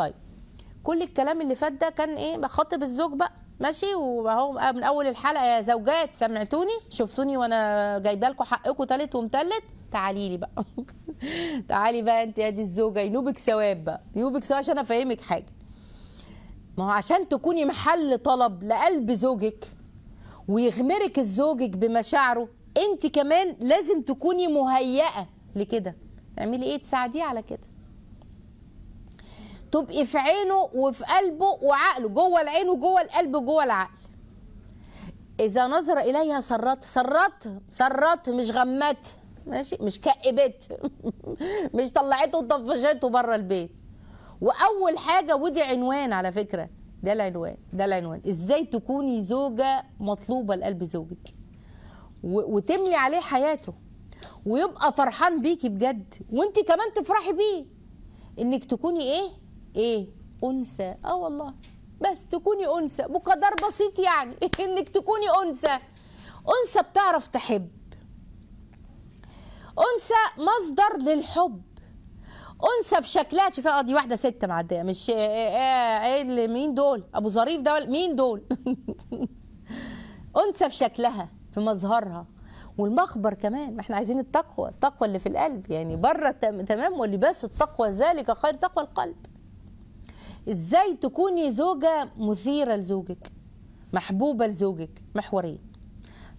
طيب كل الكلام اللي فات ده كان ايه بخاطب الزوج بقى ماشي وهو من اول الحلقه يا زوجات سمعتوني شفتوني وانا جايبه لكم حقكم تالت ومتلت تعالي لي بقى تعالي بقى انت يا دي الزوجه ينوبك ثواب بقى ينوبك ثواب عشان افهمك حاجه ما هو عشان تكوني محل طلب لقلب زوجك ويغمرك زوجك بمشاعره انت كمان لازم تكوني مهيئه لكده تعملي ايه تساعديه على كده تبقي في عينه وفي قلبه وعقله جوه العين وجوه القلب وجوه العقل اذا نظر اليها سرت سرت سرت مش غمت ماشي مش كئبت مش طلعته وطفشته بره البيت واول حاجه ودي عنوان على فكره ده العنوان ده العنوان ازاي تكوني زوجه مطلوبه لقلب زوجك وتملي عليه حياته ويبقى فرحان بيكي بجد وانت كمان تفرحي بيه انك تكوني ايه ايه انثى اه والله بس تكوني انثى بقدر بسيط يعني انك تكوني انثى انثى بتعرف تحب انثى مصدر للحب انثى بشكلها شوفي اه دي واحده ست معديه مش ايه اللي مين دول ابو ظريف ده مين دول انثى بشكلها في مظهرها والمخبر كمان ما احنا عايزين التقوى التقوى اللي في القلب يعني بره تمام ولباس التقوى ذلك خير تقوى القلب ازاي تكوني زوجه مثيره لزوجك محبوبه لزوجك محورين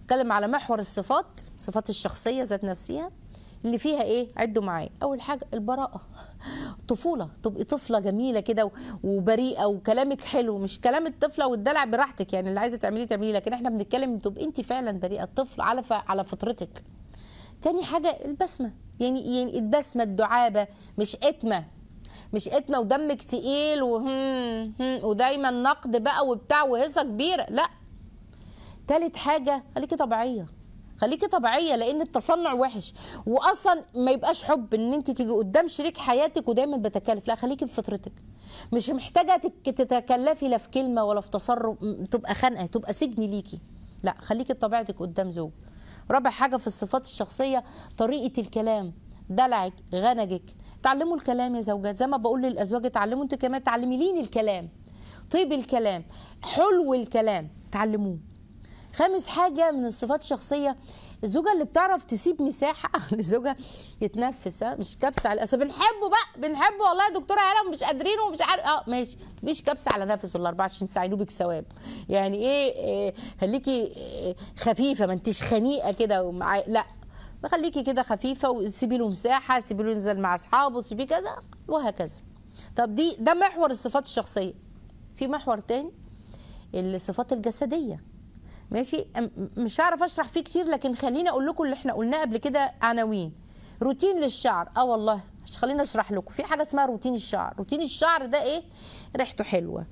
تكلم على محور الصفات صفات الشخصيه ذات نفسها اللي فيها ايه عدوا معايا اول حاجه البراءه طفوله تبقي طفله جميله كده وبريئه وكلامك حلو مش كلام الطفله والدلع براحتك يعني اللي عايزه تعمليه تعمليه لكن احنا بنتكلم تبقي انت فعلا بريئه الطفل على على فطرتك تاني حاجه البسمه يعني يعني البسمه الدعابه مش اتمه مش اتنا ودمك تقيل وهم ودايما نقد بقى وبتاع وهيصه كبيره لا تالت حاجه خليكي طبيعيه خليكي طبيعيه لان التصنع وحش واصلا ما يبقاش حب ان انت تيجي قدام شريك حياتك ودايما بتكلف لا خليكي بفطرتك مش محتاجه تتكلفي لا في كلمه ولا في تصرف تبقى خانقه تبقى سجن ليكي لا خليكي بطبيعتك قدام زوج رابع حاجه في الصفات الشخصيه طريقه الكلام دلعك غنجك تعلموا الكلام يا زوجات زي ما بقول للازواج اتعلموا انتوا كمان تعلمي لين الكلام طيب الكلام حلو الكلام تعلموه خامس حاجه من الصفات الشخصيه الزوجه اللي بتعرف تسيب مساحه لزوجها يتنفس مش كبسه على اصل بنحبه بقى بنحبه والله يا دكتوره هلا مش قادرين ومش عارف اه ماشي مفيش كبسه على نفسه ال 24 ساعه ينوبك ثواب يعني ايه, إيه، خليكي إيه، خفيفه ما انتش خنيقه كده لا بخليكي كده خفيفه وسيبي له مساحه سيبي له ينزل مع اصحابه سيبي كذا وهكذا طب دي ده محور الصفات الشخصيه في محور تاني الصفات الجسديه ماشي مش هعرف اشرح فيه كتير لكن خليني اقول لكم اللي احنا قلناه قبل كده عناوين روتين للشعر اه والله مش خلينا اشرح لكم في حاجه اسمها روتين الشعر روتين الشعر ده ايه ريحته حلوه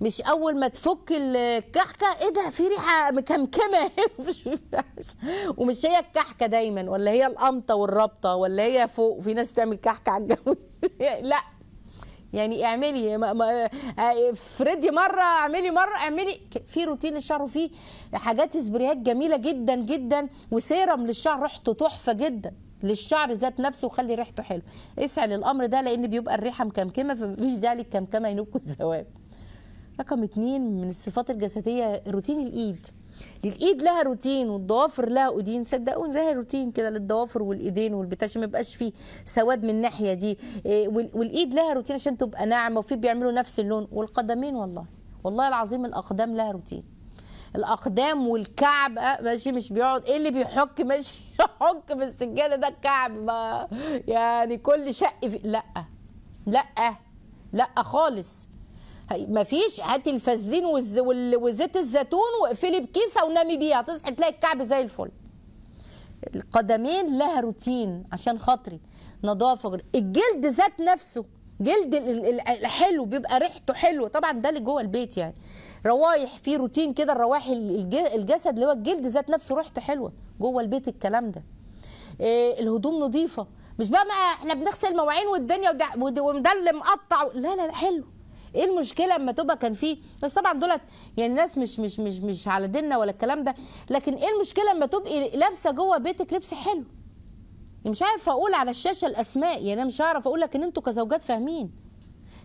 مش اول ما تفك الكحكه ايه ده في ريحه مكمكمه ومش هي الكحكه دايما ولا هي القمطه والرابطه ولا هي فوق في ناس تعمل كحكه على الجو لا يعني اعملي افردي مره اعملي مره اعملي في روتين للشعر وفي حاجات سبريهات جميله جدا جدا وسيرم للشعر ريحته تحفه جدا للشعر ذات نفسه وخلي ريحته حلوه اسعى للامر ده لان بيبقى الريحه مكمكمه فمفيش داعي للكمكمه كل ثواب رقم اتنين من الصفات الجسديه روتين الايد الايد لها روتين والضوافر لها ايدين صدقوني لها روتين كده للضوافر والايدين والبتاع عشان ما يبقاش فيه سواد من الناحيه دي إيه، والايد لها روتين عشان تبقى ناعمه وفي بيعملوا نفس اللون والقدمين والله والله العظيم الاقدام لها روتين الاقدام والكعب آه، ماشي مش بيقعد ايه اللي بيحك ماشي يحك بالسجاده ده الكعب ما يعني كل شق في... لا لا لا خالص مفيش هاتي الفازلين وزيت الزيتون واقفلي بكيسه ونامي بيها تصحي تلاقي الكعب زي الفل القدمين لها روتين عشان خاطري نظافه الجلد ذات نفسه جلد الحلو بيبقى ريحته حلوه طبعا ده اللي جوه البيت يعني روايح في روتين كده الروايح الجسد اللي هو الجلد ذات نفسه ريحته حلوه جوه البيت الكلام ده إيه الهدوم نظيفه مش بقى, ما احنا بنغسل مواعين والدنيا وده اللي مقطع لا لا حلو ايه المشكله اما تبقى كان فيه بس طبعا دولت يعني الناس مش مش مش مش على ديننا ولا الكلام ده لكن ايه المشكله اما تبقي لابسه جوه بيتك لبس حلو مش عارفه اقول على الشاشه الاسماء يعني انا مش هعرف اقول لك ان انتوا كزوجات فاهمين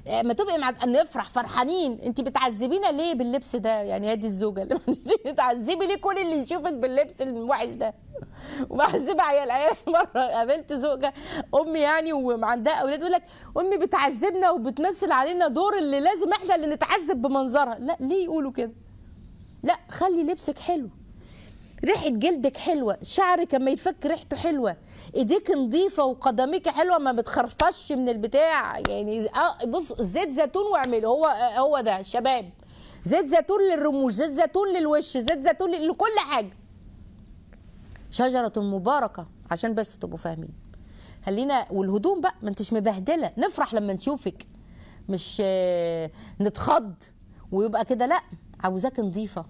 آه، ما تبقي مع نفرح فرحانين انت بتعذبينا ليه باللبس ده يعني ادي الزوجه اللي بتعذبي ليه كل اللي يشوفك باللبس الوحش ده وبعذب عيال عيال مره قابلت زوجه امي يعني وعندها اولاد يقول لك امي بتعذبنا وبتمثل علينا دور اللي لازم احنا اللي نتعذب بمنظرها لا ليه يقولوا كده لا خلي لبسك حلو ريحه جلدك حلوه شعرك لما يتفك ريحته حلوه ايديك نظيفه وقدميك حلوه ما بتخرفش من البتاع يعني اه بص زيت زيتون واعمله هو هو ده شباب زيت زيتون للرموش زيت زيتون للوش زيت زيتون لكل حاجه شجره مباركه عشان بس تبقوا فاهمين خلينا والهدوم بقى ما انتش مبهدله نفرح لما نشوفك مش آه، نتخض ويبقى كده لا عاوزاك نظيفه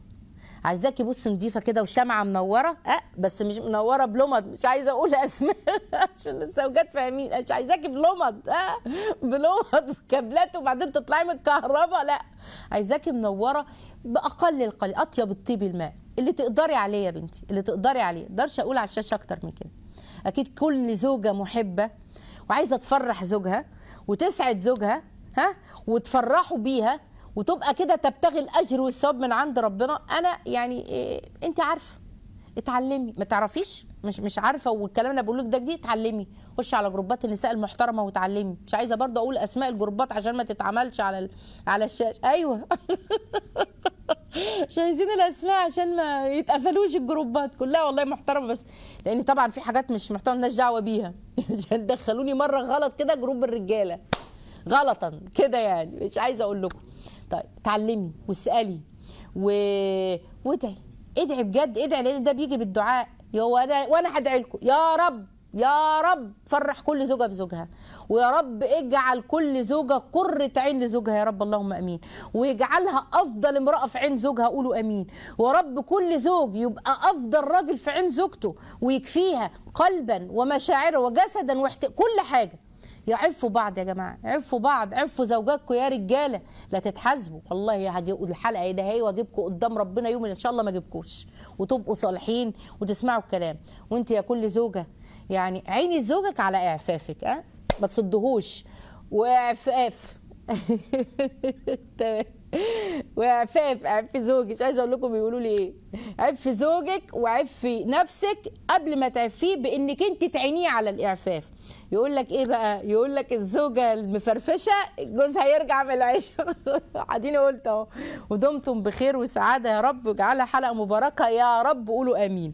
عايزاكي بصي نضيفه كده وشمعه منوره اه بس مش منوره بلمض مش عايزه اقول اسماء عشان الزوجات فاهمين مش عايزاكي بلمض اه بلمض وكابلات وبعدين تطلعي من الكهرباء لا عايزاكي منوره باقل القليل اطيب الطيب الماء اللي تقدري عليه يا بنتي اللي تقدري عليه مقدرش اقول على الشاشه اكتر من كده اكيد كل زوجه محبه وعايزه تفرح زوجها وتسعد زوجها ها وتفرحوا بيها وتبقى كده تبتغي الاجر والثواب من عند ربنا انا يعني إيه انت عارفه اتعلمي ما تعرفيش مش مش عارفه والكلام اللي بقول لك ده جديد اتعلمي خشي على جروبات النساء المحترمه وتعلمي مش عايزه برضه اقول اسماء الجروبات عشان ما تتعملش على ال... على الشاشه ايوه مش عايزين الاسماء عشان ما يتقفلوش الجروبات كلها والله محترمه بس لان طبعا في حاجات مش محترمه مالناش دعوه بيها دخلوني مره غلط كده جروب الرجاله غلطا كده يعني مش عايزه اقول لكم طيب اتعلمي واسالي و... وادعي ادعي بجد ادعي لان ده بيجي بالدعاء يا وانا وانا هدعي لكم يا رب يا رب فرح كل زوجه بزوجها ويا رب اجعل كل زوجه قره عين لزوجها يا رب اللهم امين ويجعلها افضل امراه في عين زوجها قولوا امين ويا رب كل زوج يبقى افضل راجل في عين زوجته ويكفيها قلبا ومشاعرا وجسدا وحت... كل حاجه يعفوا بعض يا جماعه عفوا بعض عفوا زوجاتكم يا رجاله لا تتحاسبوا والله يا الحلقه ده هي واجيبكم قدام ربنا يوم ان شاء الله ما اجيبكوش وتبقوا صالحين وتسمعوا الكلام وانت يا كل زوجه يعني عيني زوجك على اعفافك ها أه؟ ما تصدهوش واعفاف تمام وعفاف عيب في زوجي مش عايزه اقول لكم بيقولوا لي ايه عيب في زوجك وعيب في نفسك قبل ما تعفيه بانك انت تعينيه على الاعفاف يقول لك ايه بقى يقول لك الزوجه المفرفشه جوزها يرجع من العشاء قاعدين قلت اهو ودمتم بخير وسعاده يا رب واجعلها حلقه مباركه يا رب قولوا امين